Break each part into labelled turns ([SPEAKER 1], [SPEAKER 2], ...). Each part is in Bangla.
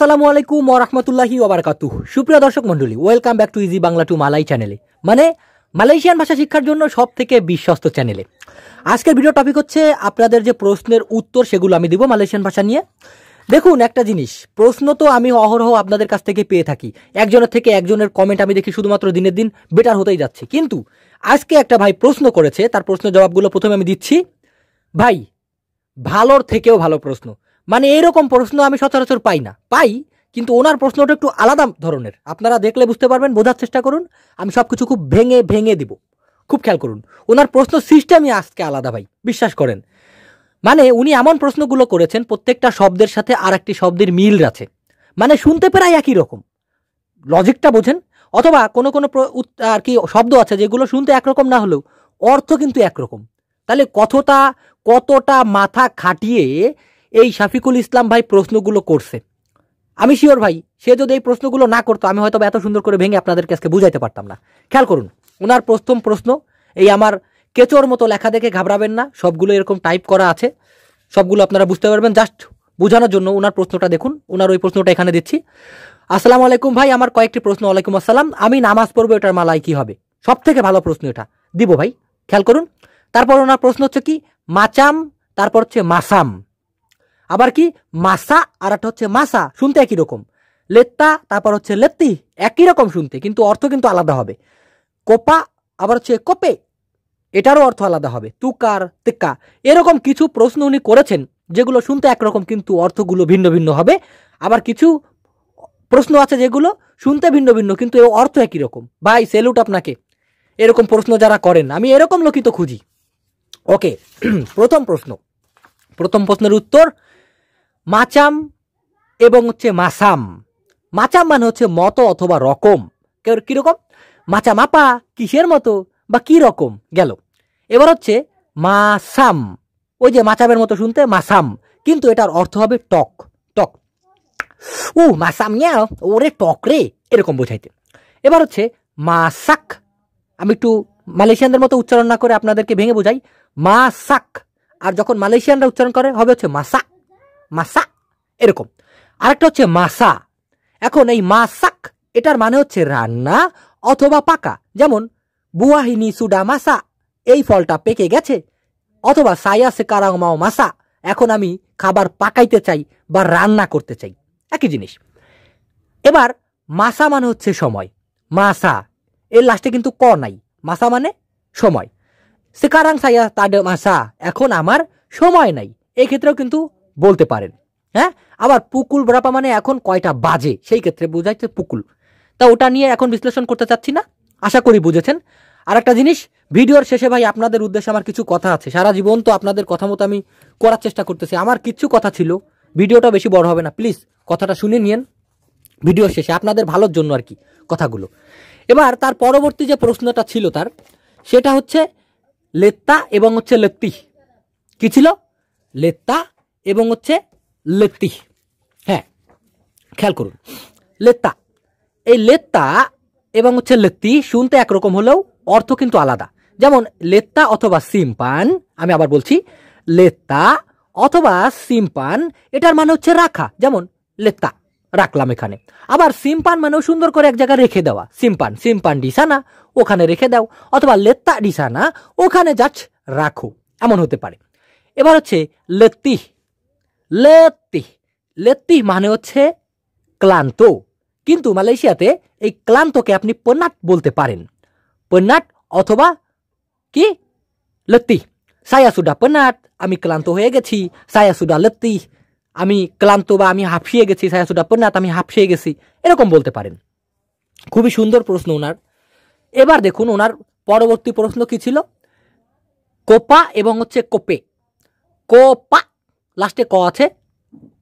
[SPEAKER 1] সালামু আলাইকুম রহমতুল্লাহি ওবরাকাতু সুপ্রিয় দর্শক মন্ডলী welcome back to easy Bangla to Malay চ্যানেলে মানে মালয়েশিয়ান ভাষা শিক্ষার জন্য সব থেকে বিশ্বস্ত চ্যানেলে আজকের ভিডিও টপিক হচ্ছে আপনাদের যে প্রশ্নের উত্তর সেগুলো আমি দিব মালয়েশিয়ান ভাষা নিয়ে দেখুন একটা জিনিস প্রশ্ন তো আমি অহরহ আপনাদের কাছ থেকে পেয়ে থাকি একজনের থেকে একজনের কমেন্ট আমি দেখি শুধুমাত্র দিনের দিন বেটার হতেই যাচ্ছে কিন্তু আজকে একটা ভাই প্রশ্ন করেছে তার প্রশ্নের জবাবগুলো প্রথমে আমি দিচ্ছি ভাই ভালোর থেকেও ভালো প্রশ্ন মানে এইরকম প্রশ্ন আমি সচরাচর পাই না পাই কিন্তু ওনার প্রশ্নটা একটু আলাদা ধরনের আপনারা দেখলে বুঝতে পারবেন বোঝার চেষ্টা করুন আমি সব কিছু খুব ভেঙে ভেঙে দিব খুব খেয়াল করুন ওনার প্রশ্ন সিস্টেমই আজকে আলাদা ভাই বিশ্বাস করেন মানে উনি এমন প্রশ্নগুলো করেছেন প্রত্যেকটা শব্দের সাথে আর একটি শব্দের মিল আছে মানে শুনতে প্রায় একই রকম লজিকটা বোঝেন অথবা কোনো কোনো আর কি শব্দ আছে যেগুলো শুনতে একরকম না হলেও অর্থ কিন্তু একরকম তাহলে কতটা কতটা মাথা খাটিয়ে এই শাফিকুল ইসলাম ভাই প্রশ্নগুলো করছে আমি শিওর ভাই সে যদি এই প্রশ্নগুলো না করতো আমি হয়তো এত সুন্দর করে ভেঙে আপনাদেরকে আজকে বুঝাইতে পারতাম না খেয়াল করুন ওনার প্রথম প্রশ্ন এই আমার কেচোর মতো লেখা দেখে ঘাবড়াবেন না সবগুলো এরকম টাইপ করা আছে সবগুলো আপনারা বুঝতে পারবেন জাস্ট বোঝানোর জন্য ওনার প্রশ্নটা দেখুন ওনার ওই প্রশ্নটা এখানে দিচ্ছি আসসালামু আলাইকুম ভাই আমার কয়েকটি প্রশ্ন আলাইকুম আসসালাম আমি নামাজ পড়বো এটার মালায় কি হবে সব থেকে ভালো প্রশ্ন এটা দিব ভাই খেয়াল করুন তারপর ওনার প্রশ্ন হচ্ছে কি মাচাম তারপর হচ্ছে মাসাম আবার কি মাসা আর একটা হচ্ছে মাসা শুনতে একই রকম লেত্তা তারপর হচ্ছে লেত্তি একই রকম শুনতে কিন্তু অর্থ কিন্তু আলাদা হবে কোপা আবার হচ্ছে কোপে এটারও অর্থ আলাদা হবে তুকার তেক্কা এরকম কিছু প্রশ্ন উনি করেছেন যেগুলো শুনতে একরকম কিন্তু অর্থগুলো ভিন্ন ভিন্ন হবে আবার কিছু প্রশ্ন আছে যেগুলো শুনতে ভিন্ন ভিন্ন কিন্তু এর অর্থ একই রকম ভাই সেলুট আপনাকে এরকম প্রশ্ন যারা করেন আমি এরকম লোকই তো খুঁজি ওকে প্রথম প্রশ্ন প্রথম প্রশ্নের উত্তর মাচাম এবং হচ্ছে মাসাম মাচাম মানে হচ্ছে মতো অথবা রকম কেউ কীরকম মাচা মাপা কিসের মতো বা কি রকম গেল এবার হচ্ছে মাসাম ওই যে মাচামের মতো শুনতে মাসাম কিন্তু এটার অর্থ হবে টক টক ও মাসাম ওরে টক রে এরকম বোঝাইতে এবার হচ্ছে মাসাক আমি একটু মালয়েশিয়ানদের মতো উচ্চারণ না করে আপনাদেরকে ভেঙে বোঝাই মাসাক আর যখন মালয়েশিয়ানরা উচ্চারণ করে হবে হচ্ছে মাসাক মাসা এরকম আরেকটা হচ্ছে মাসা এখন এই মাসাক এটার মানে হচ্ছে রান্না অথবা পাকা যেমন বুয়াহিনি সুডা মাসা এই ফলটা পেকে গেছে অথবা সায়াসে মাও মাসা এখন আমি খাবার পাকাইতে চাই বা রান্না করতে চাই একই জিনিস এবার মাসা মানে হচ্ছে সময় মাসা এর লাস্টে কিন্তু ক নাই মাসা মানে সময় কারাং সাইয়া তাড মাসা এখন আমার সময় নাই এক্ষেত্রেও কিন্তু বলতে পারেন হ্যাঁ আবার পুকুল ব্রাপা মানে এখন কয়টা বাজে সেই ক্ষেত্রে বোঝাচ্ছে পুকুল তা ওটা নিয়ে এখন বিশ্লেষণ করতে চাচ্ছি না আশা করি বুঝেছেন আর একটা জিনিস ভিডিওর শেষে ভাই আপনাদের উদ্দেশ্যে আমার কিছু কথা আছে সারা জীবন তো আপনাদের কথা মতো আমি করার চেষ্টা করতেছি আমার কিছু কথা ছিল ভিডিওটা বেশি বড় হবে না প্লিজ কথাটা শুনে নিন ভিডিও শেষে আপনাদের ভালোর জন্য আর কি কথাগুলো এবার তার পরবর্তী যে প্রশ্নটা ছিল তার সেটা হচ্ছে লেত্তা এবং হচ্ছে লেত্তি কি ছিল লেত্তা এবং হচ্ছে লেত্তি হ্যাঁ খেয়াল করুন লেত্তা এই লেত্তা এবং হচ্ছে লেত্তি শুনতে একরকম হলেও অর্থ কিন্তু আলাদা যেমন লেত্তা অথবা সিম্পান আমি আবার বলছি লেত্তা অথবা সিম্পান এটার মানে হচ্ছে রাখা যেমন লেত্তা রাখলাম এখানে আবার সিম্পান মানেও সুন্দর করে এক জায়গায় রেখে দেওয়া সিম্পান সিম্পান ডিসানা ওখানে রেখে দাও অথবা লেত্তা ডিসানা ওখানে যাচ্ছ রাখো এমন হতে পারে এবার হচ্ছে লেত্তি লেত্তি লেত্তি মানে হচ্ছে ক্লান্ত কিন্তু মালয়েশিয়াতে এই ক্লান্তকে আপনি পন্নাট বলতে পারেন পন্নাট অথবা কি লত্তি সায়াসুডা পন্নাট আমি ক্লান্ত হয়ে গেছি সায়াসুডা লত্তি আমি ক্লান্ত বা আমি হাঁফিয়ে গেছি সায়াসুডা পন্নাট আমি হাঁফিয়ে গেছি এরকম বলতে পারেন খুবই সুন্দর প্রশ্ন ওনার এবার দেখুন ওনার পরবর্তী প্রশ্ন কি ছিল কোপা এবং হচ্ছে কোপে কোপা লাস্টে ক আছে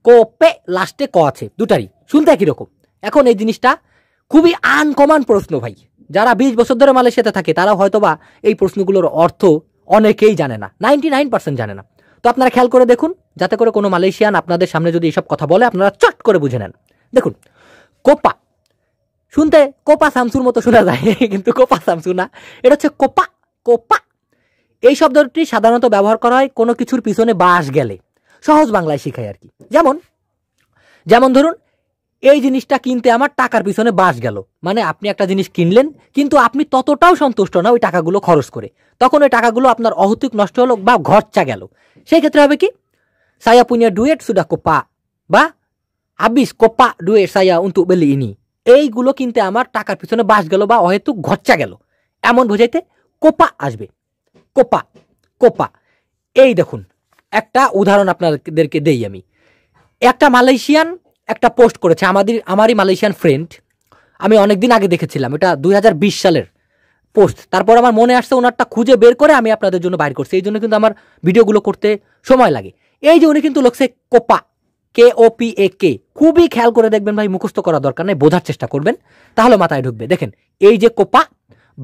[SPEAKER 1] কোপে লাস্টে ক আছে দুটারই শুনতে একই রকম এখন এই জিনিসটা খুবই আনকমন প্রশ্ন ভাই যারা বিশ বছর ধরে মালয়েশিয়াতে থাকে তারা হয়তোবা এই প্রশ্নগুলোর অর্থ অনেকেই জানে না নাইনটি নাইন পার্সেন্ট জানে না তো আপনারা খেয়াল করে দেখুন যাতে করে কোনো মালয়েশিয়ান আপনাদের সামনে যদি এসব কথা বলে আপনারা চট করে বুঝে নেন দেখুন কোপা শুনতে কোপা সামসুর মতো শোনা যায় কিন্তু কোপা সামসু না এটা হচ্ছে কোপা কোপা এই শব্দটি সাধারণত ব্যবহার করা হয় কোনো কিছুর পিছনে বাস গেলে সহজ বাংলায় শেখাই আর কি যেমন যেমন ধরুন এই জিনিসটা কিনতে আমার টাকার পিছনে বাস গেল মানে আপনি একটা জিনিস কিনলেন কিন্তু আপনি ততটাও সন্তুষ্ট না ওই টাকাগুলো খরচ করে তখন ওই টাকাগুলো আপনার অহতিক নষ্ট হলো বা ঘরচা গেল সেই ক্ষেত্রে হবে কি সায়া পুনিয়া ডুয়েট সুদা কোপা বা আবিস কোপা ডুয়েট সায়া উন্তু বেলি ইনি এইগুলো কিনতে আমার টাকার পিছনে বাস গেল বা অহেতুক ঘরচা গেল এমন বোঝাইতে কোপা আসবে কোপা কোপা এই দেখুন একটা উদাহরণ আপনাদেরকে দেই আমি একটা মালয়েশিয়ান একটা পোস্ট করেছে আমাদের আমারই মালয়েশিয়ান ফ্রেন্ড আমি অনেক দিন আগে দেখেছিলাম এটা দুই সালের পোস্ট তারপর আমার মনে আসছে ওনারটা খুঁজে বের করে আমি আপনাদের জন্য বাইর করছি এই জন্য কিন্তু আমার ভিডিওগুলো করতে সময় লাগে এই যে উনি কিন্তু লোকসে Copa K O P A কে খুবই খেয়াল করে দেখবেন ভাই মুখস্থ করা দরকার নেই বোঝার চেষ্টা করবেন তাহলে মাথায় ঢুকবে দেখেন এই যে কোপা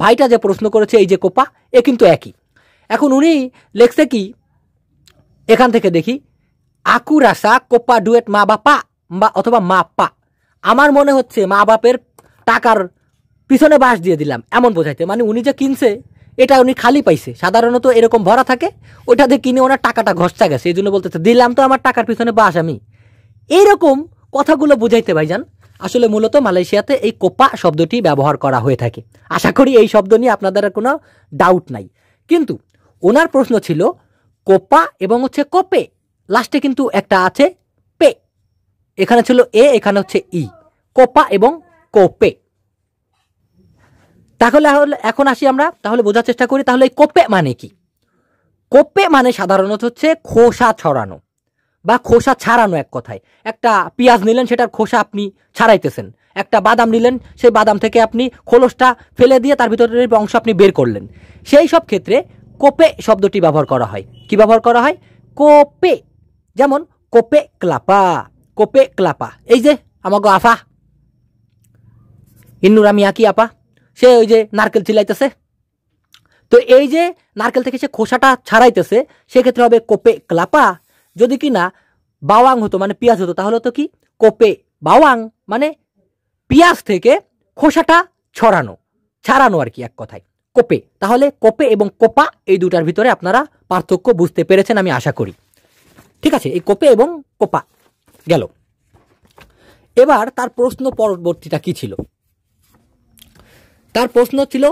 [SPEAKER 1] ভাইটা যে প্রশ্ন করেছে এই যে কোপা এ কিন্তু একই এখন উনি লেখছে কি এখান থেকে দেখি আকু কোপা ডুয়েট মা বাপা বা অথবা মা পা আমার মনে হচ্ছে মা বাপের টাকার পিছনে বাস দিয়ে দিলাম এমন বোঝাইতে মানে উনি যে কিনছে এটা উনি খালি পাইছে সাধারণত এরকম ভরা থাকে দিয়ে কিনে ওনার টাকাটা ঘষা গেছে এই জন্য বলতেছে দিলাম তো আমার টাকার পিছনে বাস আমি এইরকম কথাগুলো বুঝাইতে ভাইজান আসলে মূলত মালয়েশিয়াতে এই কোপা শব্দটি ব্যবহার করা হয়ে থাকে আশা করি এই শব্দ নিয়ে আপনাদের কোনো ডাউট নাই কিন্তু ওনার প্রশ্ন ছিল কোপা এবং হচ্ছে কোপে লাস্টে কিন্তু একটা আছে পে এখানে ছিল এ এখানে হচ্ছে ই কোপা এবং কোপে তাহলে এখন আসি আমরা তাহলে বোঝার চেষ্টা করি তাহলে এই কোপে মানে কি কোপে মানে সাধারণত হচ্ছে খোসা ছড়ানো বা খোসা ছাড়ানো এক কথায় একটা পেঁয়াজ নিলেন সেটার খোসা আপনি ছাড়াইতেছেন একটা বাদাম নিলেন সেই বাদাম থেকে আপনি খোলসটা ফেলে দিয়ে তার ভিতরের অংশ আপনি বের করলেন সেই সব ক্ষেত্রে কোপে শব্দটি ব্যবহার করা হয় কি ব্যবহার করা হয় কোপে যেমন কোপে ক্লাপা কোপে ক্লাপা এই যে আমাগো আফা ইন্নুর আমি আঁকি আপা সে ওই যে নারকেল চিলাইতেছে তো এই যে নারকেল থেকে সে খোসাটা ছাড়াইতেছে সেক্ষেত্রে হবে কোপে ক্লাপা যদি কি না বাওয়াং হতো মানে পেঁয়াজ হতো তাহলে তো কি কোপে বাওয়াং মানে পিয়াজ থেকে খোসাটা ছড়ানো ছাড়ানো আর কি এক কথায় কোপে তাহলে কোপে এবং কোপা এই দুটার ভিতরে আপনারা পার্থক্য বুঝতে পেরেছেন আমি আশা করি ঠিক আছে এই কোপে এবং কোপা গেল এবার তার প্রশ্ন পরবর্তীটা কি ছিল তার প্রশ্ন ছিল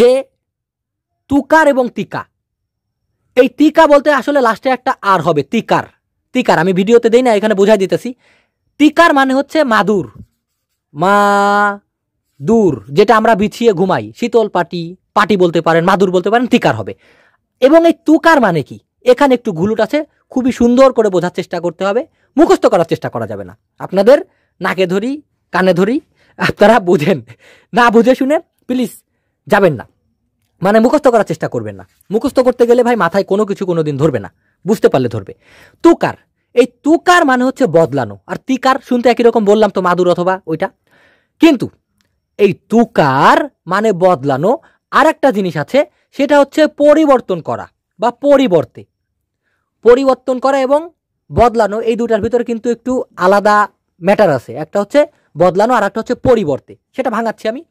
[SPEAKER 1] যে তুকার এবং তিকা এই তিকা বলতে আসলে লাস্টে একটা আর হবে তিকার তিকার আমি ভিডিওতে দেই না এখানে বোঝাই দিতেছি তিকার মানে হচ্ছে মাদুর মা দূর যেটা আমরা বিছিয়ে ঘুমাই শীতল পাটি পাটি বলতে পারেন মাদুর বলতে পারেন তিকার হবে এবং এই তুকার মানে কি এখানে একটু ঘুলুট আছে খুবই সুন্দর করে বোঝার চেষ্টা করতে হবে মুখস্থ করার চেষ্টা করা যাবে না আপনাদের নাকে ধরি কানে ধরি আপনারা বুঝেন না বুঝে শুনে প্লিজ যাবেন না মানে মুখস্থ করার চেষ্টা করবেন না মুখস্থ করতে গেলে ভাই মাথায় কোনো কিছু কোনো দিন ধরবে না বুঝতে পারলে ধরবে তুকার এই তুকার মানে হচ্ছে বদলানো আর তিকার শুনতে একই রকম বললাম তো মাদুর অথবা ওইটা কিন্তু এই তুকার মানে বদলানো আর একটা জিনিস আছে সেটা হচ্ছে পরিবর্তন করা বা পরিবর্তে পরিবর্তন করা এবং বদলানো এই দুটার ভিতরে কিন্তু একটু আলাদা ম্যাটার আছে একটা হচ্ছে বদলানো আর একটা হচ্ছে পরিবর্তে সেটা ভাঙাচ্ছি আমি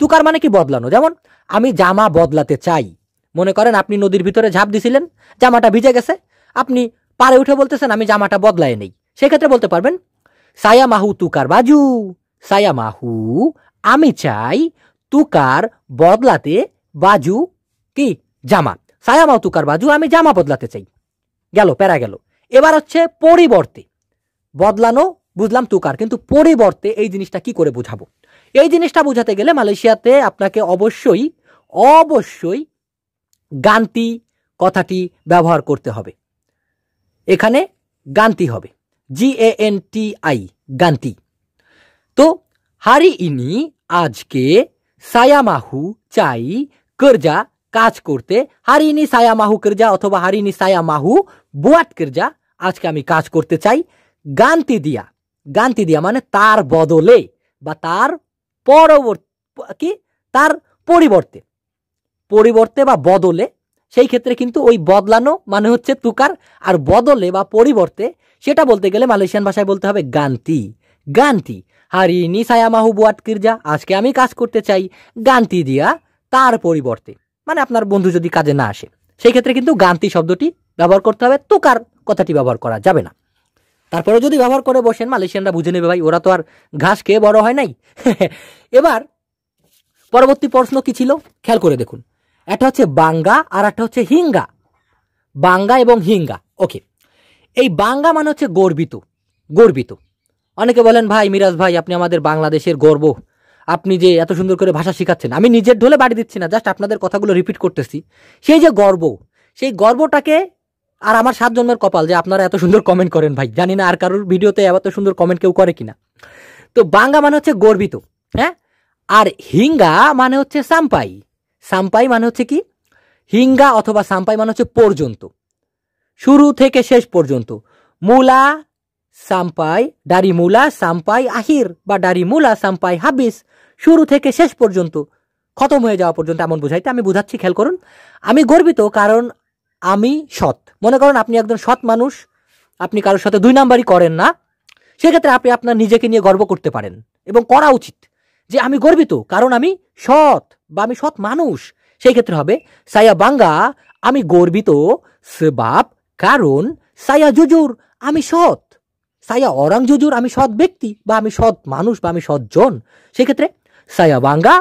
[SPEAKER 1] তুকার মানে কি বদলানো যেমন আমি জামা বদলাতে চাই মনে করেন আপনি নদীর ভিতরে ঝাঁপ দিছিলেন জামাটা ভিজে গেছে আপনি পারে উঠে বলতেছেন আমি জামাটা বদলায় নেই সেক্ষেত্রে বলতে পারবেন সায়া মাহু তুকার বাজু সায়া মাহু আমি চাই তুকার বদলাতে বাজু কি জামা সায়ামাও তুকার বাজু আমি জামা বদলাতে চাই গেল প্যারা গেল এবার হচ্ছে পরিবর্তে বদলানো বুঝলাম তুকার কিন্তু পরিবর্তে এই জিনিসটা কি করে বোঝাবো এই জিনিসটা বোঝাতে গেলে মালয়েশিয়াতে আপনাকে অবশ্যই অবশ্যই গান্তি কথাটি ব্যবহার করতে হবে এখানে গান্তি হবে জি এ এন টি আই গান্তি তো হারি ইনি আজকে সায়ামাহু চাই কর্জা কাজ করতে ইনি সায়ামাহু কর্জা অথবা ইনি সায়ামাহু বুয়াট কর্জা আজকে আমি কাজ করতে চাই গান্তি দিয়া গান্তি দিয়া মানে তার বদলে বা তার পরবর্তী কি তার পরিবর্তে পরিবর্তে বা বদলে সেই ক্ষেত্রে কিন্তু ওই বদলানো মানে হচ্ছে তুকার আর বদলে বা পরিবর্তে সেটা বলতে গেলে মালয়েশিয়ান ভাষায় বলতে হবে গান্তি গান্তি হারি নিশায় মাহু বুয়াট কির্জা আজকে আমি কাজ করতে চাই গান্তি দিয়া তার পরিবর্তে মানে আপনার বন্ধু যদি কাজে না আসে সেই ক্ষেত্রে কিন্তু গান্তি শব্দটি ব্যবহার করতে হবে তো কার কথাটি ব্যবহার করা যাবে না তারপরে যদি ব্যবহার করে বসেন মালয়েশিয়ানরা বুঝে নেবে ভাই ওরা তো আর ঘাস খেয়ে বড় হয় নাই এবার পরবর্তী প্রশ্ন কি ছিল খেয়াল করে দেখুন একটা হচ্ছে বাঙ্গা আর একটা হচ্ছে হিঙ্গা বাঙ্গা এবং হিঙ্গা ওকে এই বাঙ্গা মানে হচ্ছে গর্বিত গর্বিত অনেকে বলেন ভাই মিরাজ ভাই আপনি আমাদের বাংলাদেশের গর্ব আপনি যে এত সুন্দর করে ভাষা শিখাচ্ছেন আমি নিজের ঢোলে বাড়ি দিচ্ছি না জাস্ট আপনাদের কথাগুলো রিপিট করতেছি সেই যে গর্ব সেই গর্বটাকে আর আমার সাত জন্মের কপাল যে আপনারা এত সুন্দর কমেন্ট করেন ভাই জানি না আর কারোর ভিডিওতে এত সুন্দর কমেন্ট কেউ করে কিনা তো বাঙ্গা মানে হচ্ছে গর্বিত হ্যাঁ আর হিঙ্গা মানে হচ্ছে সাম্পাই সাম্পাই মানে হচ্ছে কি হিঙ্গা অথবা সাম্পাই মানে হচ্ছে পর্যন্ত শুরু থেকে শেষ পর্যন্ত মূলা সাম্পাই dari mula সাম্পাই আহির বা dari mula সাম্পাই habis শুরু থেকে শেষ পর্যন্ত খতম হয়ে যাওয়া পর্যন্ত এমন বুঝাইতে আমি বুঝাচ্ছি খেয়াল করুন আমি গর্বিত কারণ আমি সৎ মনে করেন আপনি একজন সৎ মানুষ আপনি কারোর সাথে দুই নাম্বারই করেন না সেক্ষেত্রে আপনি আপনার নিজেকে নিয়ে গর্ব করতে পারেন এবং করা উচিত যে আমি গর্বিত কারণ আমি সৎ বা আমি সৎ মানুষ সেই ক্ষেত্রে হবে সায়া বাঙ্গা আমি গর্বিত সেবাব কারণ সায়া জুজুর আমি সৎ সায়া অরাং জুজুর আমি সৎ ব্যক্তি বা আমি সৎ মানুষ বা আমি সৎজন সেক্ষেত্রে সায়া বাঙ্গা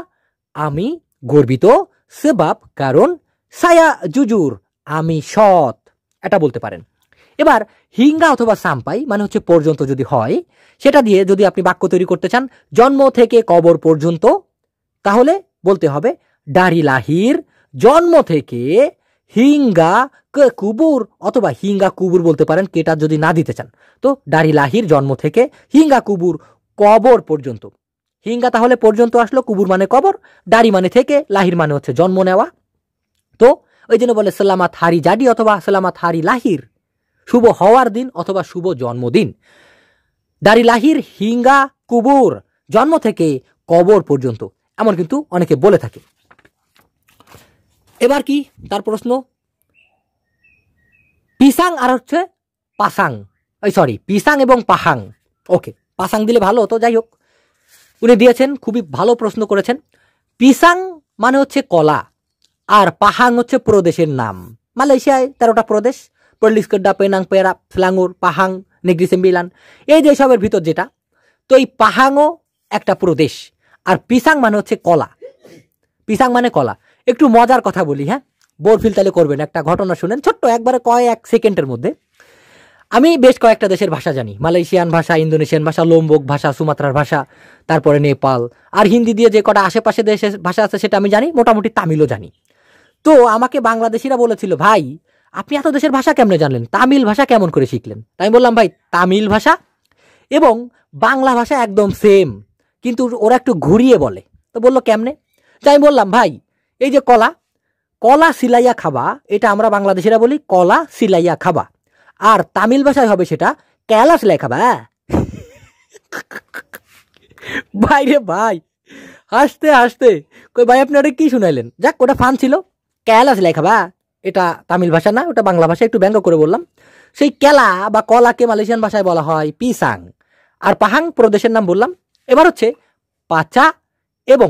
[SPEAKER 1] আমি গর্বিত সেবাব কারণ সায়া জুজুর আমি সৎ এটা বলতে পারেন এবার হিঙ্গা অথবা সাম্পাই মানে হচ্ছে পর্যন্ত যদি হয় সেটা দিয়ে যদি আপনি বাক্য তৈরি করতে চান জন্ম থেকে কবর পর্যন্ত তাহলে বলতে হবে ডারি লাহির জন্ম থেকে হিঙ্গা কুবুর অথবা হিঙ্গা কুবুর বলতে পারেন কেটা যদি না দিতে চান তো লাহির জন্ম থেকে হিঙ্গা কুবুর কবর পর্যন্ত হিঙ্গা তাহলে পর্যন্ত আসলো কুবুর মানে কবর দাড়ি মানে থেকে লাহির মানে হচ্ছে জন্ম নেওয়া তো ওই জন্য বলে সাল্লামাত হারি জাডি অথবা সাল্লামাত হারি লাহির শুভ হওয়ার দিন অথবা শুভ জন্মদিন দাড়ি লাহির হিঙ্গা কুবুর জন্ম থেকে কবর পর্যন্ত এমন কিন্তু অনেকে বলে থাকে এবার কি তার প্রশ্ন পিসাং আর হচ্ছে পাসাং ওই সরি পিসাং এবং পাহাং ওকে পাসাং দিলে ভালো হতো যাই হোক উনি দিয়েছেন খুবই ভালো প্রশ্ন করেছেন পিসাং মানে হচ্ছে কলা আর পাহাং হচ্ছে প্রদেশের নাম মালয়েশিয়ায় তেরোটা প্রদেশ পল্লিশকড্ডা পেনাং পেরা ফ্লাঙ্গুর পাহাং নেগ্রিসেম্বিলান এই যে সবের ভিতর যেটা তো এই পাহাংও একটা প্রদেশ আর পিসাং মানে হচ্ছে কলা পিসাং মানে কলা একটু মজার কথা বলি হ্যাঁ বোরফিল তাহলে করবেন একটা ঘটনা শুনেন ছোট্ট একবারে কয়েক সেকেন্ডের মধ্যে আমি বেশ কয়েকটা দেশের ভাষা জানি মালয়েশিয়ান ভাষা ইন্দোনেশিয়ান ভাষা লোম্বক ভাষা সুমাত্রার ভাষা তারপরে নেপাল আর হিন্দি দিয়ে যে কটা আশেপাশে দেশের ভাষা আছে সেটা আমি জানি মোটামুটি তামিলও জানি তো আমাকে বাংলাদেশিরা বলেছিল ভাই আপনি এত দেশের ভাষা কেমনে জানলেন তামিল ভাষা কেমন করে শিখলেন তাই বললাম ভাই তামিল ভাষা এবং বাংলা ভাষা একদম সেম কিন্তু ওরা একটু ঘুরিয়ে বলে তো বললো কেমনে তাই বললাম ভাই এই যে কলা কলা সিলাইয়া খাবা এটা আমরা বাংলাদেশিরা বলি কলা সিলাইয়া খাবা আর তামিল ভাষায় হবে সেটা ক্যালা সিলাই খাবা হ্যাঁ? ভাই রে ভাই হাসতে হাসতে কই ভাই আপনি ওটা কী শুনাইলেন যাক ওটা ফান ছিল ক্যালা সিলাই খাবা এটা তামিল ভাষা না ওটা বাংলা ভাষা একটু ব্যঙ্গ করে বললাম সেই কেলা বা কলাকে মালয়েশিয়ান ভাষায় বলা হয় পিসাং আর পাহাং প্রদেশের নাম বললাম এবার হচ্ছে পাচা এবং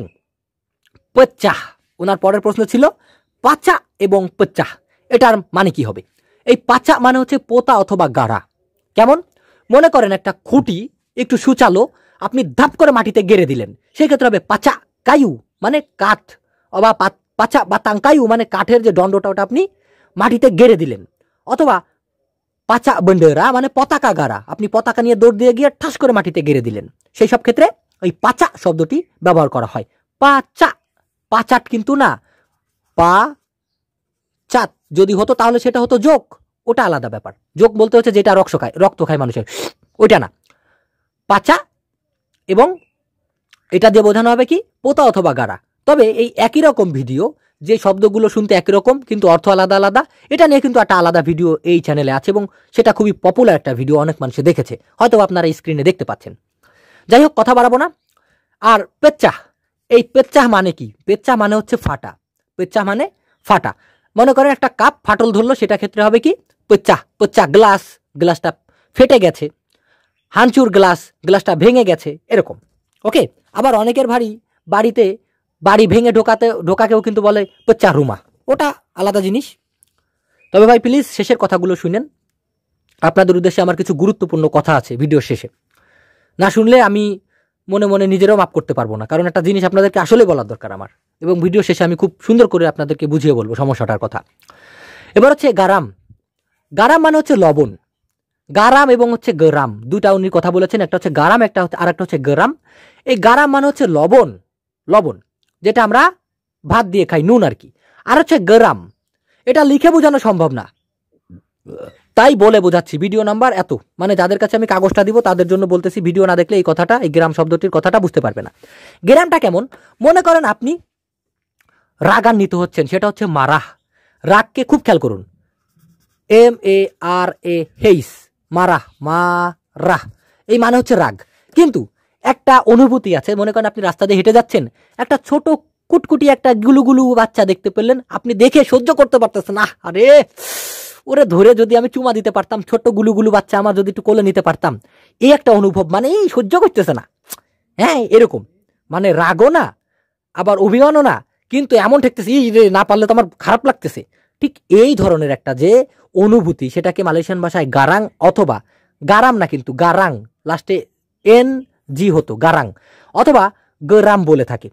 [SPEAKER 1] পচ্চা ওনার পরের প্রশ্ন ছিল পাচা এবং পচ্চা এটার মানে কি হবে এই পাচা মানে হচ্ছে পোতা অথবা গাড়া কেমন মনে করেন একটা খুঁটি একটু সুচালো আপনি ধাপ করে মাটিতে গেড়ে দিলেন সেই ক্ষেত্রে হবে পাচা কায়ু মানে কাঠ অবা পাচা বা তাঙ্কায়ু মানে কাঠের যে দণ্ডটা ওটা আপনি মাটিতে গেড়ে দিলেন অথবা পাচা বন্ডেরা মানে পতাকা গাড়া আপনি পতাকা নিয়ে দৌড় দিয়ে গিয়ে ঠাস করে মাটিতে গেড়ে দিলেন সেই সব ক্ষেত্রে ওই পাচা শব্দটি ব্যবহার করা হয় পাচা চাট কিন্তু না পা চাত যদি হতো তাহলে সেটা হতো যোগ ওটা আলাদা ব্যাপার যোগ বলতে হচ্ছে যেটা রক্ত খায় রক্ত খায় মানুষের ওইটা না পাচা এবং এটা দিয়ে বোঝানো হবে কি পোতা অথবা গাড়া তবে এই একই রকম ভিডিও যে শব্দগুলো শুনতে একই রকম কিন্তু অর্থ আলাদা আলাদা এটা নিয়ে কিন্তু একটা আলাদা ভিডিও এই চ্যানেলে আছে এবং সেটা খুবই পপুলার একটা ভিডিও অনেক মানুষে দেখেছে হয়তো আপনারা স্ক্রিনে দেখতে পাচ্ছেন যাই হোক কথা বাড়াবো না আর পেচ্চা এই পেচ্চা মানে কি পেচ্চা মানে হচ্ছে ফাটা পেচ্চা মানে ফাটা মনে করেন একটা কাপ ফাটল ধরলো সেটা ক্ষেত্রে হবে কি পেচ্চা পেচ্চা গ্লাস গ্লাসটা ফেটে গেছে হাঁচুর গ্লাস গ্লাসটা ভেঙে গেছে এরকম ওকে আবার অনেকের ভারী বাড়িতে বাড়ি ভেঙে ঢোকাতে ঢোকাকেও কিন্তু বলে পেচ্চা রুমা ওটা আলাদা জিনিস তবে ভাই প্লিজ শেষের কথাগুলো শুনেন আপনাদের উদ্দেশ্যে আমার কিছু গুরুত্বপূর্ণ কথা আছে ভিডিও শেষে না শুনলে আমি মনে মনে নিজেরাও মাপ করতে পারবো না কারণ একটা জিনিস আপনাদেরকে আসলে বলার দরকার আমার এবং ভিডিও শেষে আমি খুব সুন্দর করে আপনাদেরকে বুঝিয়ে বলবো সমস্যাটার কথা এবার হচ্ছে গারাম গারাম মানে হচ্ছে লবণ গারাম এবং হচ্ছে গরাম দুটা উনি কথা বলেছেন একটা হচ্ছে গারাম একটা হচ্ছে আর একটা হচ্ছে গরাম এই গারাম মানে হচ্ছে লবণ লবণ যেটা আমরা ভাত দিয়ে খাই নুন আর কি আর হচ্ছে গরাম এটা লিখে বোঝানো সম্ভব না তাই বলে বোঝাচ্ছি ভিডিও নাম্বার এত মানে যাদের কাছে আমি কাগজটা দিব তাদের জন্য বলতেছি ভিডিও না দেখলে এই কথাটা এই গ্রাম শব্দটির কথাটা বুঝতে পারবে না গ্রামটা কেমন মনে করেন আপনি রাগান্বিত হচ্ছেন সেটা হচ্ছে মারাহ রাগকে খুব খেয়াল করুন M A R A Hayes মারাহ মা রাহ এই মানে হচ্ছে রাগ কিন্তু একটা অনুভূতি আছে মনে করেন আপনি রাস্তা দিয়ে হেঁটে যাচ্ছেন একটা ছোট কুটকুটি একটা গুলুগুলু বাচ্চা দেখতে পেলেন আপনি দেখে সহ্য করতে পারতেছেন আহ আরে ওরে ধরে যদি আমি চুমা দিতে পারতাম ছোট্ট গুলুগুলু বাচ্চা আমার যদি একটু কোলে নিতে পারতাম এই একটা অনুভব মানে এই সহ্য করতেছে না হ্যাঁ এরকম মানে রাগও না আবার অভিমানও না কিন্তু এমন ঠেকতেছে এই রে না পারলে তো আমার খারাপ লাগতেছে ঠিক এই ধরনের একটা যে অনুভূতি সেটাকে মালয়েশিয়ান ভাষায় গারাং অথবা গারাম না কিন্তু গারাং লাস্টে এন জি হতো গারাং অথবা গরাম বলে থাকে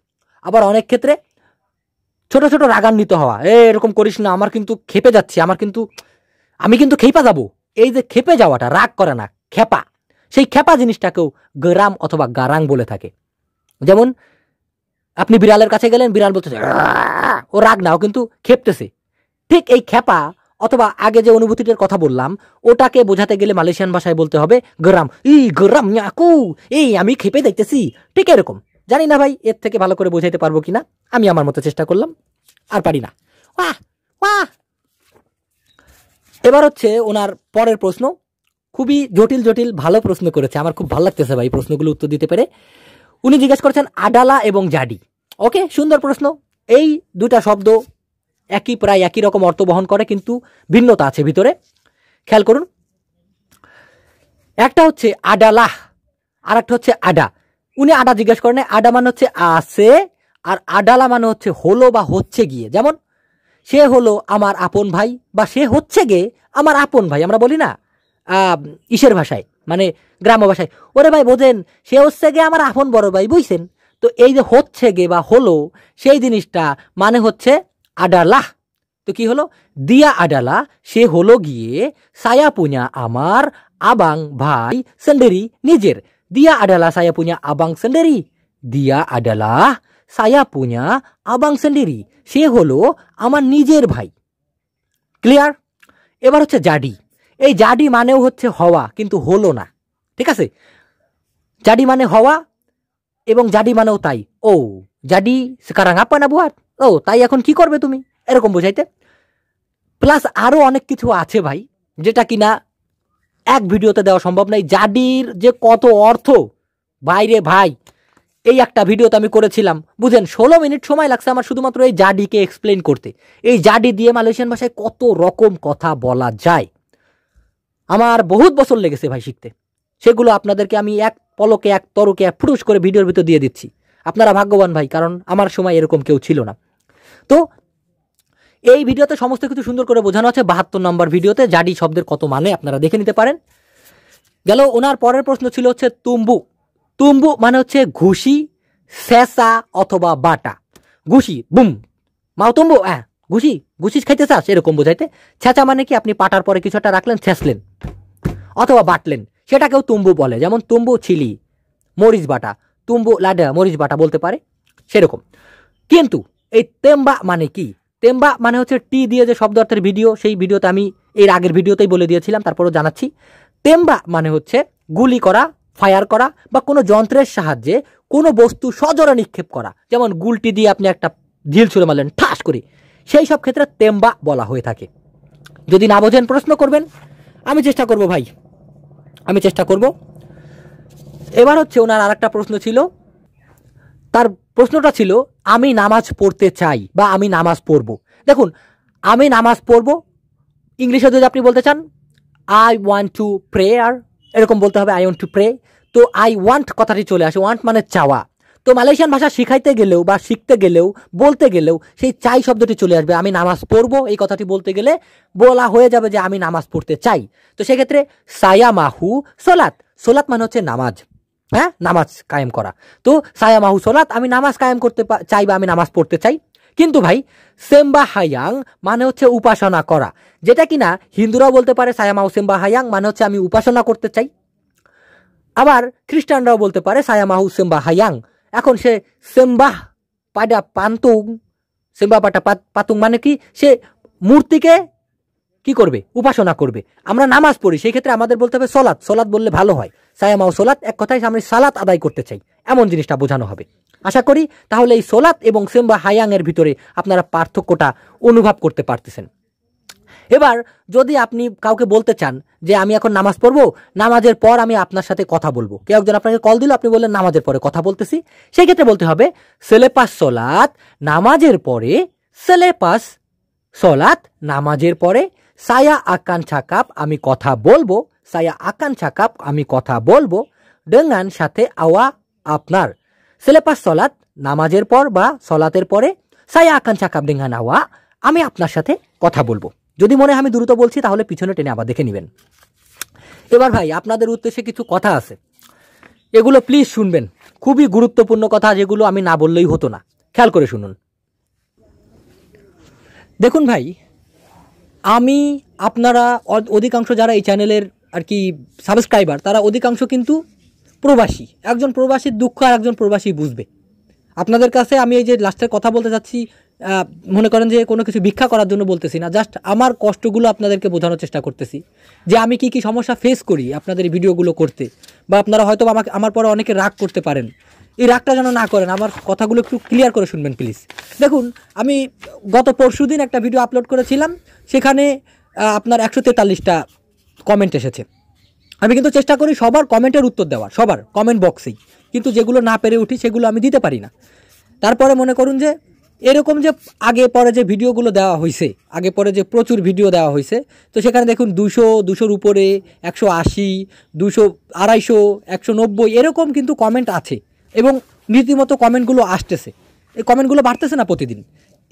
[SPEAKER 1] আবার অনেক ক্ষেত্রে ছোট ছোট রাগান্বিত হওয়া এ এরকম করিস না আমার কিন্তু খেপে যাচ্ছে আমার কিন্তু আমি কিন্তু খেপা যাব এই যে খেপে যাওয়াটা রাগ করে না খেপা সেই খেপা জিনিসটাকেও গরাম অথবা গারাং বলে থাকে যেমন আপনি বিড়ালের কাছে গেলেন বিড়াল বলতেছে ও রাগ নাও কিন্তু খেপতেছে ঠিক এই খেপা অথবা আগে যে অনুভূতিটার কথা বললাম ওটাকে বোঝাতে গেলে মালয়েশিয়ান ভাষায় বলতে হবে গরাম ই গরাম ইয়াকু এই আমি খেপে দেখতেছি ঠিক এরকম জানি না ভাই এর থেকে ভালো করে বোঝাইতে পারবো কিনা আমি আমার মতো চেষ্টা করলাম আর পারি না ওয়াহ ওয়াহ এবার হচ্ছে ওনার পরের প্রশ্ন খুবই জটিল জটিল ভালো প্রশ্ন করেছে আমার খুব ভালো লাগতেছে ভাই প্রশ্নগুলো উত্তর দিতে পেরে উনি জিজ্ঞেস করেছেন আডালা এবং জাডি ওকে সুন্দর প্রশ্ন এই দুটা শব্দ একই প্রায় একই রকম অর্থ বহন করে কিন্তু ভিন্নতা আছে ভিতরে খেয়াল করুন একটা হচ্ছে আডালা আর একটা হচ্ছে আডা উনি আডা জিজ্ঞেস করেন আডা মানে হচ্ছে আসে আর আডালা মানে হচ্ছে হলো বা হচ্ছে গিয়ে যেমন সে হলো আমার আপন ভাই বা সে হচ্ছে গে আমার আপন ভাই আমরা বলি না ইসের ভাষায় মানে গ্রাম্য ভাষায় ওরে ভাই বোঝেন সে হচ্ছে গে আমার আপন বড় ভাই বুঝছেন তো এই যে হচ্ছে গে বা হলো সেই জিনিসটা মানে হচ্ছে আডালাহ তো কি হলো দিয়া আডালা সে হলো গিয়ে সায়া পুঁয়া আমার আবাং ভাই সেন্ডেরি নিজের দিয়া আডালা সায়া পুঁয়া আবাং সেন্ডেরি দিয়া আডালা saya punya abang sendiri সে হলো আমার নিজের ভাই ক্লিয়ার এবার হচ্ছে জাডি এই জাডি মানেও হচ্ছে হওয়া কিন্তু হলো না ঠিক আছে জাডি মানে হওয়া এবং জাডি মানেও তাই ও জাডি সেকারাং আপানা বুয়ার ও তাই এখন কি করবে তুমি এরকম বোঝাইতে প্লাস আরও অনেক কিছু আছে ভাই যেটা কি না এক ভিডিওতে দেওয়া সম্ভব নয় জাডির যে কত অর্থ বাইরে ভাই এই একটা ভিডিও তো আমি করেছিলাম বুঝেন ষোলো মিনিট সময় লাগছে আমার শুধুমাত্র এই জাডিকে এক্সপ্লেন করতে এই জাডি দিয়ে মালয়েশিয়ান ভাষায় কত রকম কথা বলা যায় আমার বহুত বছর লেগেছে ভাই শিখতে সেগুলো আপনাদেরকে আমি এক পলকে এক তরকে এক ফুটুস করে ভিডিওর ভিতর দিয়ে দিচ্ছি আপনারা ভাগ্যবান ভাই কারণ আমার সময় এরকম কেউ ছিল না তো এই ভিডিওতে সমস্ত কিছু সুন্দর করে বোঝানো আছে বাহাত্তর নম্বর ভিডিওতে জাডি শব্দের কত মানে আপনারা দেখে নিতে পারেন গেল ওনার পরের প্রশ্ন ছিল হচ্ছে তুম্বু তুম্বু মানে হচ্ছে ঘুষি সেসা অথবা বাটা ঘুষি বুম মাও তুম্বু হ্যাঁ ঘুষি ঘুষি খাইতে চাস এরকম বোঝাইতে ছেঁচা মানে কি আপনি পাটার পরে কিছুটা রাখলেন ছেঁচলেন অথবা বাটলেন সেটাকেও তুম্বু বলে যেমন তুম্বু ছিলি মরিচ বাটা তুম্বু লাডা মরিচ বাটা বলতে পারে সেরকম কিন্তু এই তেম্বা মানে কি তেম্বা মানে হচ্ছে টি দিয়ে যে শব্দ অর্থের ভিডিও সেই ভিডিওতে আমি এর আগের ভিডিওতেই বলে দিয়েছিলাম তারপরও জানাচ্ছি তেম্বা মানে হচ্ছে গুলি করা ফায়ার করা বা কোনো যন্ত্রের সাহায্যে কোনো বস্তু সজোরে নিক্ষেপ করা যেমন গুলটি দিয়ে আপনি একটা ঢিল ছুঁড়ে মারলেন ঠাস করে সেই সব ক্ষেত্রে তেম্বা বলা হয়ে থাকে যদি না বোঝেন প্রশ্ন করবেন আমি চেষ্টা করব ভাই আমি চেষ্টা করব এবার হচ্ছে ওনার আরেকটা প্রশ্ন ছিল তার প্রশ্নটা ছিল আমি নামাজ পড়তে চাই বা আমি নামাজ পড়ব দেখুন আমি নামাজ পড়ব ইংলিশে যদি আপনি বলতে চান আই ওয়ান্ট টু প্রেয়ার এরকম বলতে হবে আই ওয়ান্ট টু প্রে তো আই ওয়ান্ট কথাটি চলে আসে ওয়ান্ট মানে চাওয়া তো মালয়েশিয়ান ভাষা শিখাইতে গেলেও বা শিখতে গেলেও বলতে গেলেও সেই চাই শব্দটি চলে আসবে আমি নামাজ পড়বো এই কথাটি বলতে গেলে বলা হয়ে যাবে যে আমি নামাজ পড়তে চাই তো সেক্ষেত্রে সায়া মাহু সোলাত সোলাত মানে হচ্ছে নামাজ হ্যাঁ নামাজ কায়েম করা তো সায়া মাহু সোলাত আমি নামাজ কায়েম করতে চাই বা আমি নামাজ পড়তে চাই কিন্তু ভাই সেম্বা হায়াং মানে হচ্ছে উপাসনা করা যেটা কিনা হিন্দুরা বলতে পারে সায়ামাও সেম্বা হায়াং মানে হচ্ছে আমি উপাসনা করতে চাই আবার খ্রিস্টানরাও বলতে পারে সায়ামাহু সেম্বা হায়াং এখন সে সেম্বাহ পাডা পান্তুং সেম্বা পাটা পাতুং মানে কি সে মূর্তিকে কি করবে উপাসনা করবে আমরা নামাজ পড়ি সেই ক্ষেত্রে আমাদের বলতে হবে সলাৎ সলাৎ বললে ভালো হয় সায়ামা ও সোলাত এক কথায় আমি সালাত আদায় করতে চাই এমন জিনিসটা বোঝানো হবে আশা করি তাহলে এই সোলাত এবং সেম্বা হায়াংয়ের ভিতরে আপনারা পার্থক্যটা অনুভব করতে পারতেছেন এবার যদি আপনি কাউকে বলতে চান যে আমি এখন নামাজ পড়বো নামাজের পর আমি আপনার সাথে কথা বলবো কেউ একজন আপনাকে কল দিল আপনি বললেন নামাজের পরে কথা বলতেছি সেই ক্ষেত্রে বলতে হবে সেলেপাস সলাত নামাজের পরে সেলেপাস সলাত নামাজের পরে সায়া আকান ছাকাপ আমি কথা বলবো সায়া আকান ছাকাপ আমি কথা বলবো ডেঙ্গান সাথে আওয়া আপনার সিলেবাস সলাত নামাজের পর বা সলাতের পরে সায়া আকান ছাকাপ ডেঙ্গান আওয়া আমি আপনার সাথে কথা বলবো যদি মনে হয় আমি দ্রুত বলছি তাহলে পিছনে টেনে আবার দেখে নেবেন এবার ভাই আপনাদের উদ্দেশ্যে কিছু কথা আছে এগুলো প্লিজ শুনবেন খুবই গুরুত্বপূর্ণ কথা যেগুলো আমি না বললেই হতো না খেয়াল করে শুনুন দেখুন ভাই আমি আপনারা অধিকাংশ যারা এই চ্যানেলের আর কি সাবস্ক্রাইবার তারা অধিকাংশ কিন্তু প্রবাসী একজন প্রবাসীর দুঃখ আর একজন প্রবাসী বুঝবে আপনাদের কাছে আমি এই যে লাস্টের কথা বলতে চাচ্ছি মনে করেন যে কোনো কিছু ভিক্ষা করার জন্য বলতেছি না জাস্ট আমার কষ্টগুলো আপনাদেরকে বোঝানোর চেষ্টা করতেছি যে আমি কি কি সমস্যা ফেস করি আপনাদের ভিডিওগুলো করতে বা আপনারা হয়তো আমাকে আমার পরে অনেকে রাগ করতে পারেন এই রাগটা যেন না করেন আমার কথাগুলো একটু ক্লিয়ার করে শুনবেন প্লিজ দেখুন আমি গত পরশু দিন একটা ভিডিও আপলোড করেছিলাম সেখানে আপনার একশো তেতাল্লিশটা কমেন্ট এসেছে আমি কিন্তু চেষ্টা করি সবার কমেন্টের উত্তর দেওয়ার সবার কমেন্ট বক্সেই কিন্তু যেগুলো না পেরে উঠি সেগুলো আমি দিতে পারি না তারপরে মনে করুন যে এরকম যে আগে পরে যে ভিডিওগুলো দেওয়া হয়েছে আগে পরে যে প্রচুর ভিডিও দেওয়া হয়েছে তো সেখানে দেখুন দুশো দুশোর উপরে একশো আশি দুশো আড়াইশো একশো নব্বই এরকম কিন্তু কমেন্ট আছে এবং রীতিমতো কমেন্টগুলো আসতেছে এই কমেন্টগুলো বাড়তেছে না প্রতিদিন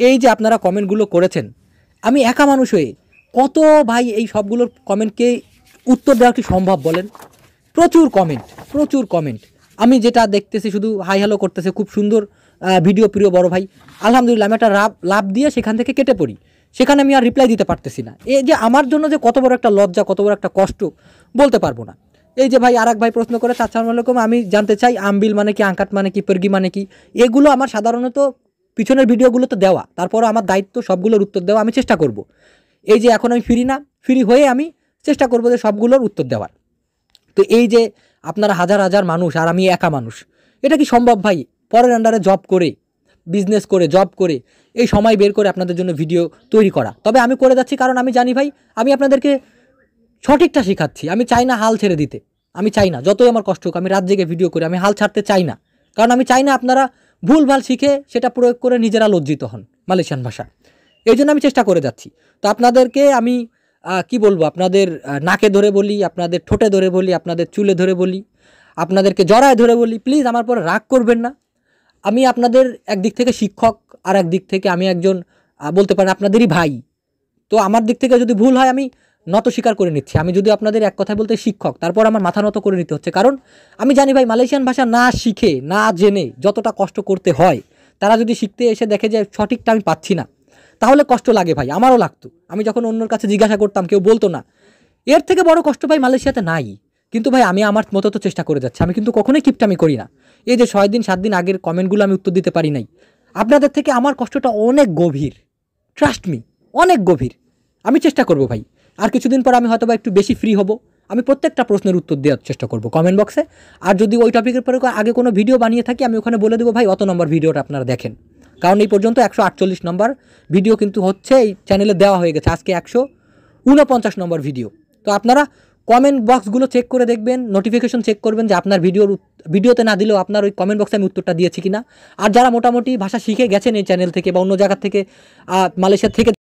[SPEAKER 1] এই যে আপনারা কমেন্টগুলো করেছেন আমি একা মানুষ হয়ে কত ভাই এই সবগুলোর কমেন্টকে উত্তর দেওয়া কি সম্ভব বলেন প্রচুর কমেন্ট প্রচুর কমেন্ট আমি যেটা দেখতেছি শুধু হাই হ্যালো করতেছে খুব সুন্দর ভিডিও প্রিয় বড় ভাই আলহামদুলিল্লাহ আমি একটা লাভ লাভ দিয়ে সেখান থেকে কেটে পড়ি সেখানে আমি আর রিপ্লাই দিতে পারতেছি না এই যে আমার জন্য যে কত বড় একটা লজ্জা কত বড় একটা কষ্ট বলতে পারবো না এই যে ভাই আর ভাই প্রশ্ন করে তাছাড়া আমি জানতে চাই আমবিল মানে কি আঙ্কাট মানে কি পেরগি মানে কি এগুলো আমার সাধারণত পিছনের ভিডিওগুলো তো দেওয়া তারপরও আমার দায়িত্ব সবগুলোর উত্তর দেওয়া আমি চেষ্টা করব। এই যে এখন আমি ফ্রি না ফ্রি হয়ে আমি চেষ্টা করব যে সবগুলোর উত্তর দেওয়ার তো এই যে আপনারা হাজার হাজার মানুষ আর আমি একা মানুষ এটা কি সম্ভব ভাই পরের আন্ডারে জব করে বিজনেস করে জব করে এই সময় বের করে আপনাদের জন্য ভিডিও তৈরি করা তবে আমি করে যাচ্ছি কারণ আমি জানি ভাই আমি আপনাদেরকে সঠিকটা শেখাচ্ছি আমি চাই না হাল ছেড়ে দিতে আমি চাই না যতই আমার কষ্ট হোক আমি রাত জেগে ভিডিও করি আমি হাল ছাড়তে চাই না কারণ আমি চাই না আপনারা ভুলভাল শিখে সেটা প্রয়োগ করে নিজেরা লজ্জিত হন মালয়েশিয়ান ভাষা এই জন্য আমি চেষ্টা করে যাচ্ছি তো আপনাদেরকে আমি কি বলবো আপনাদের নাকে ধরে বলি আপনাদের ঠোঁটে ধরে বলি আপনাদের চুলে ধরে বলি আপনাদেরকে জড়ায় ধরে বলি প্লিজ আমার পরে রাগ করবেন না আমি আপনাদের একদিক থেকে শিক্ষক আর একদিক থেকে আমি একজন বলতে পারেন আপনাদেরই ভাই তো আমার দিক থেকে যদি ভুল হয় আমি নত স্বীকার করে নিচ্ছি আমি যদি আপনাদের এক কথায় বলতে শিক্ষক তারপর আমার মাথা নত করে নিতে হচ্ছে কারণ আমি জানি ভাই মালয়েশিয়ান ভাষা না শিখে না জেনে যতটা কষ্ট করতে হয় তারা যদি শিখতে এসে দেখে যে সঠিকটা আমি পাচ্ছি না তাহলে কষ্ট লাগে ভাই আমারও লাগতো আমি যখন অন্যর কাছে জিজ্ঞাসা করতাম কেউ বলতো না এর থেকে বড় কষ্ট ভাই মালয়েশিয়াতে নাই কিন্তু ভাই আমি আমার মতো তো চেষ্টা করে যাচ্ছি আমি কিন্তু কখনোই কিপটামি করি না এই যে ছয় দিন সাত দিন আগের কমেন্টগুলো আমি উত্তর দিতে পারি নাই আপনাদের থেকে আমার কষ্টটা অনেক গভীর ট্রাস্ট মি অনেক গভীর আমি চেষ্টা করব ভাই আর কিছুদিন পর আমি হয়তো বা একটু বেশি ফ্রি হব আমি প্রত্যেকটা প্রশ্নের উত্তর দেওয়ার চেষ্টা করব কমেন্ট বক্সে আর যদি ওই টপিকের পরে আগে কোনো ভিডিও বানিয়ে থাকি আমি ওখানে বলে দেবো ভাই অত নম্বর ভিডিওটা আপনারা দেখেন কারণ এই পর্যন্ত একশো আটচল্লিশ নম্বর ভিডিও কিন্তু হচ্ছে এই চ্যানেলে দেওয়া হয়ে গেছে আজকে একশো ঊনপঞ্চাশ নম্বর ভিডিও তো আপনারা কমেন্ট বক্সগুলো চেক করে দেখবেন নোটিফিকেশন চেক করবেন যে আপনার ভিডিওর ভিডিওতে না দিলেও আপনার ওই কমেন্ট বক্সে আমি উত্তরটা দিয়েছি কিনা আর যারা মোটামুটি ভাষা শিখে গেছেন এই চ্যানেল থেকে বা অন্য জায়গার থেকে মালয়েশিয়া থেকে